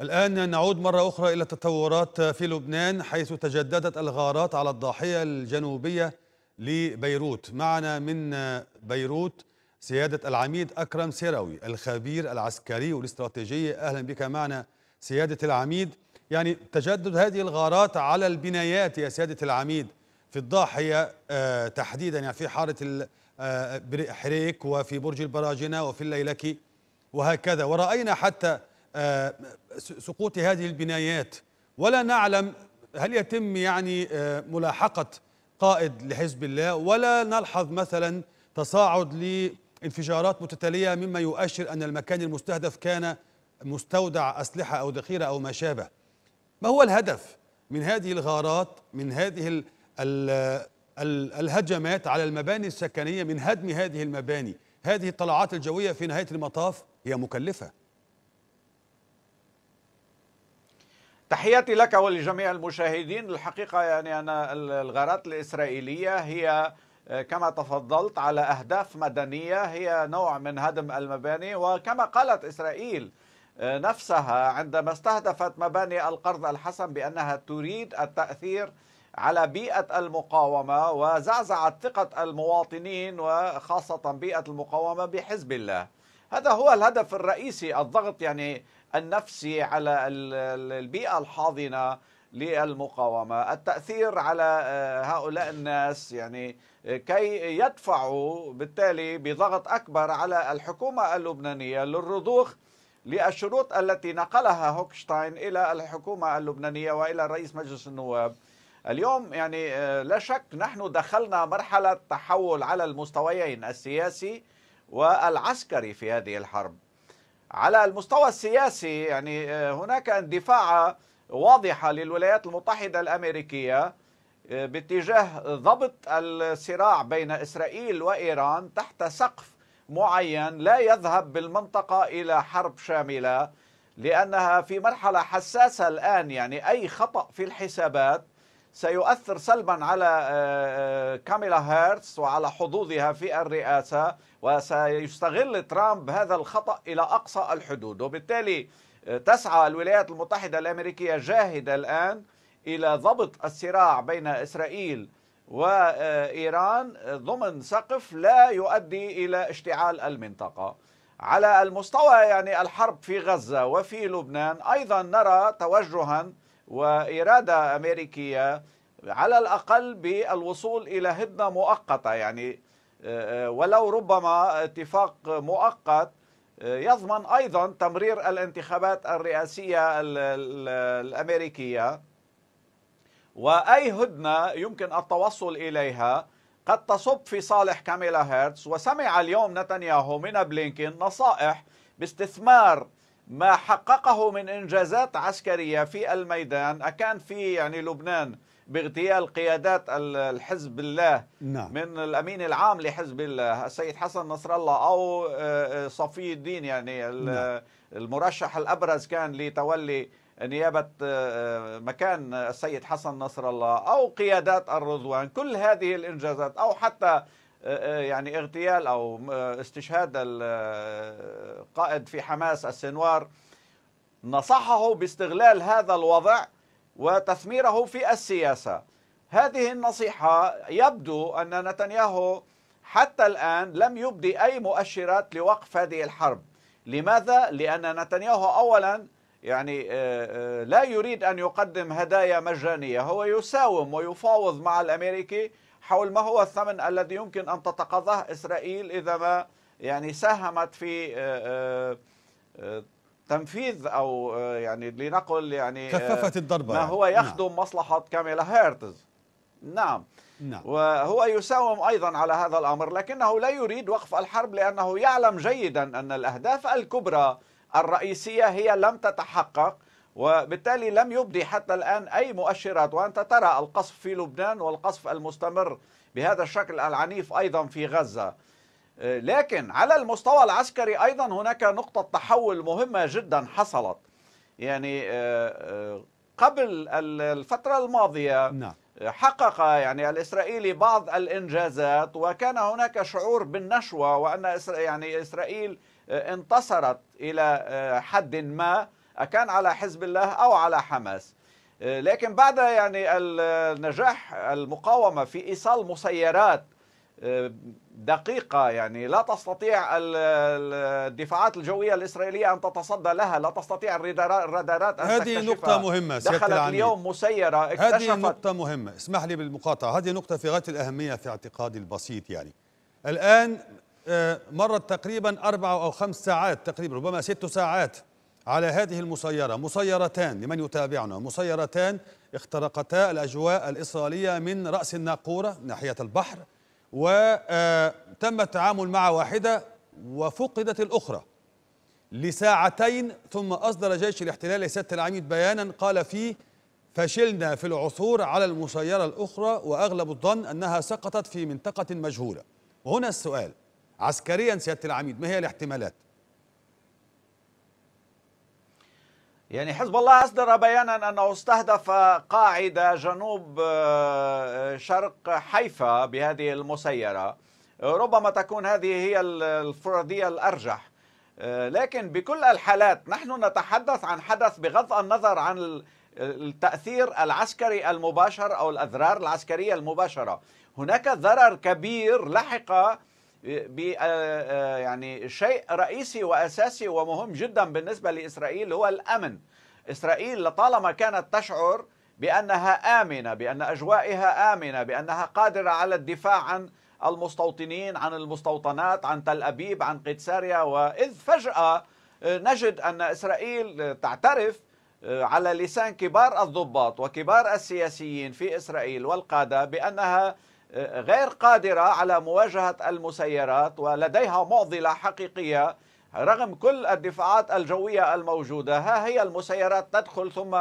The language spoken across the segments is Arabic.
الآن نعود مرة أخرى إلى التطورات في لبنان حيث تجددت الغارات على الضاحية الجنوبية لبيروت معنا من بيروت سيادة العميد أكرم سيراوي الخبير العسكري والاستراتيجي أهلا بك معنا سيادة العميد يعني تجدد هذه الغارات على البنايات يا سيادة العميد في الضاحية آه، تحديدا يعني في حارة آه، حريك وفي برج البراجنة وفي الليلكي وهكذا ورأينا حتى آه، سقوط هذه البنايات ولا نعلم هل يتم يعني آه، ملاحقة قائد لحزب الله ولا نلحظ مثلا تصاعد لانفجارات متتالية مما يؤشر أن المكان المستهدف كان مستودع أسلحة أو ذخيرة أو ما شابه ما هو الهدف من هذه الغارات من هذه ال الـ الـ الهجمات على المباني السكنية من هدم هذه المباني هذه الطلعات الجوية في نهاية المطاف هي مكلفة تحياتي لك ولجميع المشاهدين الحقيقة يعني أنا الغارات الإسرائيلية هي آه، كما تفضلت على أهداف مدنية هي نوع من هدم المباني وكما قالت إسرائيل آه، نفسها عندما استهدفت مباني القرض الحسن بأنها تريد التأثير على بيئة المقاومة وزعزعت ثقة المواطنين وخاصة بيئة المقاومة بحزب الله هذا هو الهدف الرئيسي الضغط يعني النفسي على البيئة الحاضنة للمقاومة التأثير على آه، هؤلاء الناس يعني آه، كي يدفعوا بالتالي بضغط أكبر على الحكومة اللبنانية للرضوخ للشروط التي نقلها هوكشتاين إلى الحكومة اللبنانية وإلى رئيس مجلس النواب اليوم يعني آه، لا شك نحن دخلنا مرحلة تحول على المستويين السياسي والعسكري في هذه الحرب على المستوى السياسي يعني آه، هناك اندفاع واضحة للولايات المتحدة الأمريكية آه، باتجاه ضبط الصراع بين إسرائيل وإيران تحت سقف معين لا يذهب بالمنطقة إلى حرب شاملة لأنها في مرحلة حساسة الآن يعني أي خطأ في الحسابات سيؤثر سلبا على آه، كاميلا هيرتس وعلى حظوظها في الرئاسة وسيستغل ترامب هذا الخطأ إلى أقصى الحدود وبالتالي آه، تسعى الولايات المتحدة الأمريكية جاهدة الآن إلى ضبط الصراع بين إسرائيل وإيران ضمن سقف لا يؤدي إلى اشتعال المنطقة على المستوى يعني الحرب في غزة وفي لبنان أيضا نرى توجها وإرادة أمريكية على الأقل بالوصول إلى هدنة مؤقتة يعني آه، آه، ولو ربما اتفاق مؤقت آه، يضمن أيضا تمرير الانتخابات الرئاسية الأمريكية وأي هدنة يمكن التوصل إليها قد تصب في صالح كاميلا هيرتز وسمع اليوم نتنياهو من بلينكين نصائح باستثمار ما حققه من إنجازات عسكرية في الميدان أكان في يعني لبنان باغتيال قيادات الحزب الله نعم. من الامين العام لحزب الله السيد حسن نصر الله او آه، آه، صفي الدين يعني نعم. المرشح الابرز كان لتولي نيابه آه، مكان السيد حسن نصر الله او قيادات الرضوان كل هذه الانجازات او حتى يعني اغتيال او استشهاد القائد في حماس السنوار نصحه باستغلال هذا الوضع وتثميره في السياسه هذه النصيحه يبدو ان نتنياهو حتى الان لم يبدي اي مؤشرات لوقف هذه الحرب لماذا لان نتنياهو اولا يعني آه، آه، لا يريد ان يقدم هدايا مجانيه هو يساوم ويفاوض مع الامريكي حول ما هو الثمن الذي يمكن ان تتقاضاه اسرائيل اذا ما يعني ساهمت في آه، تنفيذ او آه، يعني لنقل يعني آه، كثفت الضربه ما يعني. هو يخدم نعم. مصلحه كاميلا هيرتز نعم نعم وهو يساوم ايضا على هذا الامر لكنه لا يريد وقف الحرب لانه يعلم جيدا ان الاهداف الكبرى الرئيسيه هي لم تتحقق وبالتالي لم يبدي حتى الان اي مؤشرات وانت ترى القصف في لبنان والقصف المستمر بهذا الشكل العنيف ايضا في غزه لكن على المستوى العسكري أيضا هناك نقطة تحول مهمة جدا حصلت يعني آه، آه، قبل الفترة الماضية نعم. حقق يعني الإسرائيلي بعض الإنجازات وكان هناك شعور بالنشوة وأن يعني إسرائيل آه، انتصرت إلى حد ما كان على حزب الله أو على حماس لكن بعد يعني النجاح المقاومة في إيصال مسيرات دقيقة يعني لا تستطيع الدفاعات الجوية الإسرائيلية أن تتصدى لها لا تستطيع الرادارات أن هذه نقطة مهمة دخلت اليوم مسيرة اكتشفت هذه نقطة مهمة اسمح لي بالمقاطعة هذه نقطة في غاية الأهمية في اعتقادي البسيط يعني الآن آه، مرت تقريبا أربع أو خمس ساعات تقريبا ربما ست ساعات على هذه المسيرة مسيرتان لمن يتابعنا مسيرتان اخترقتا الأجواء الإسرائيلية من رأس الناقورة ناحية البحر وتم آه، التعامل مع واحدة وفقدت الأخرى لساعتين ثم أصدر جيش الاحتلال لسيادة العميد بيانا قال فيه فشلنا في العثور على المسيرة الأخرى وأغلب الظن أنها سقطت في منطقة مجهولة وهنا السؤال عسكريا سيادة العميد ما هي الاحتمالات يعني حزب الله أصدر بيانا أنه استهدف قاعدة جنوب آه، شرق حيفا بهذه المسيرة ربما تكون هذه هي الفردية الأرجح آه، لكن بكل الحالات نحن نتحدث عن حدث بغض النظر عن التأثير العسكري المباشر أو الأضرار العسكرية المباشرة هناك ضرر كبير لحق ب آه، آه، يعني شيء رئيسي واساسي ومهم جدا بالنسبه لاسرائيل هو الامن. اسرائيل لطالما كانت تشعر بانها امنه، بان اجوائها امنه، بانها قادره على الدفاع عن المستوطنين، عن المستوطنات، عن تل ابيب، عن قيتساريا، واذ فجاه آه، نجد ان اسرائيل تعترف على لسان كبار الضباط وكبار السياسيين في اسرائيل والقاده بانها غير قادرة على مواجهة المسيرات ولديها معضلة حقيقية رغم كل الدفاعات الجوية الموجودة ها هي المسيرات تدخل ثم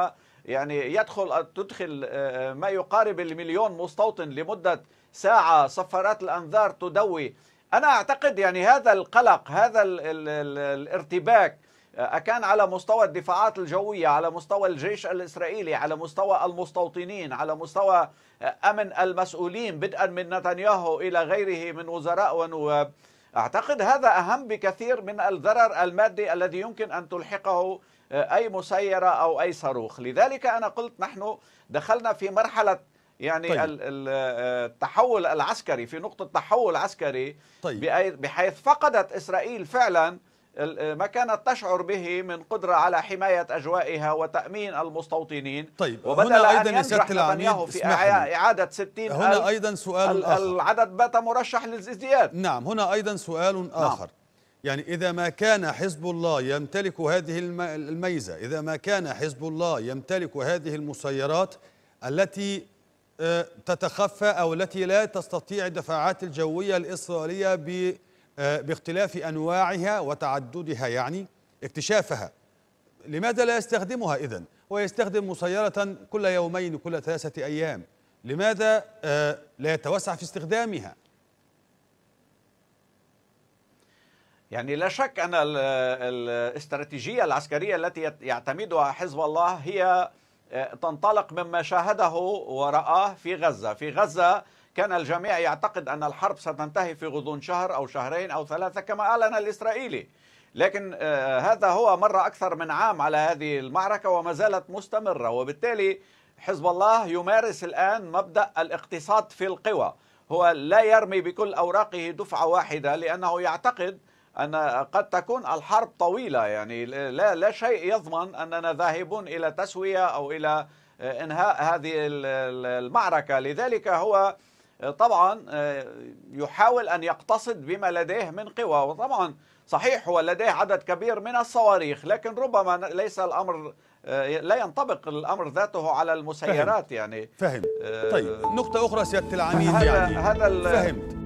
يعني يدخل تدخل آه، آه، ما يقارب المليون مستوطن لمدة ساعة صفارات الأنذار تدوي أنا أعتقد يعني هذا القلق هذا الارتباك أكان على مستوى الدفاعات الجوية على مستوى الجيش الإسرائيلي على مستوى المستوطنين على مستوى آه، أمن المسؤولين بدءا من نتنياهو إلى غيره من وزراء ونواب آه، أعتقد هذا أهم بكثير من الضرر المادي الذي يمكن أن تلحقه آه، أي مسيرة أو أي صاروخ لذلك أنا قلت نحن دخلنا في مرحلة يعني طيب. التحول العسكري في نقطة تحول عسكري طيب. بحيث فقدت إسرائيل فعلا آه، ما كانت تشعر به من قدرة على حماية أجوائها وتأمين المستوطنين طيب وبدل أيضا أن ينجح نتنياهو في إعادة 60 هنا ألف أيضا سؤال آخر العدد بات مرشح للازدياد نعم هنا أيضا سؤال نعم. آخر نعم. يعني إذا ما كان حزب الله يمتلك هذه الميزة إذا ما كان حزب الله يمتلك هذه المسيرات التي آه، تتخفى أو التي لا تستطيع الدفاعات الجوية الإسرائيلية ب آه، باختلاف أنواعها وتعددها يعني اكتشافها لماذا لا يستخدمها إذن ويستخدم مسيرة كل يومين كل ثلاثة أيام لماذا آه، لا يتوسع في استخدامها يعني لا شك أن الاستراتيجية العسكرية التي يعتمدها حزب الله هي آه، تنطلق مما شاهده ورآه في غزة في غزة كان الجميع يعتقد أن الحرب ستنتهي في غضون شهر أو شهرين أو ثلاثة كما أعلن الإسرائيلي لكن آه، هذا هو مرة أكثر من عام على هذه المعركة وما زالت مستمرة وبالتالي حزب الله يمارس الآن مبدأ الاقتصاد في القوى هو لا يرمي بكل أوراقه دفعة واحدة لأنه يعتقد أن قد تكون الحرب طويلة يعني لا, لا شيء يضمن أننا ذاهبون إلى تسوية أو إلى آه، انهاء هذه المعركة لذلك هو طبعا آه، يحاول أن يقتصد بما لديه من قوى وطبعا صحيح هو لديه عدد كبير من الصواريخ لكن ربما ليس الأمر آه، لا ينطبق الأمر ذاته على المسيرات فهمت. يعني فهمت آه، طيب نقطة أخرى سيادة العميد يعني هذا فهمت